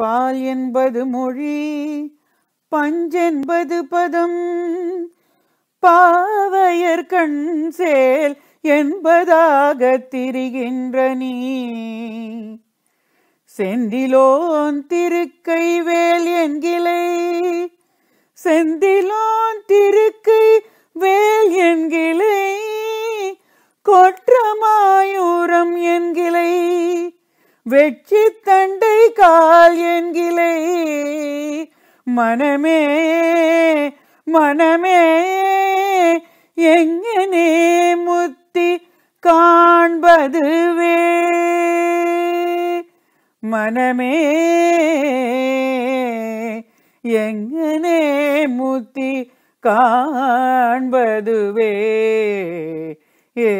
பால் என்பது மொழி பஞ்சென்பது பதம் பாவையர் கண் சேல் என்பதாக திரிகின்ற நீ செந்திலோன் திருக்கை வேல் என்கிளை செந்திலோன் திருக்கை வேல் என்கிளை கொற்றமாயூரம் வெற்றி தண்டை கால் என்கிலை மனமே மனமே எங்கனே முத்தி காண்பதுவே மனமே எங்கனே முத்தி காண்பதுவே ஏ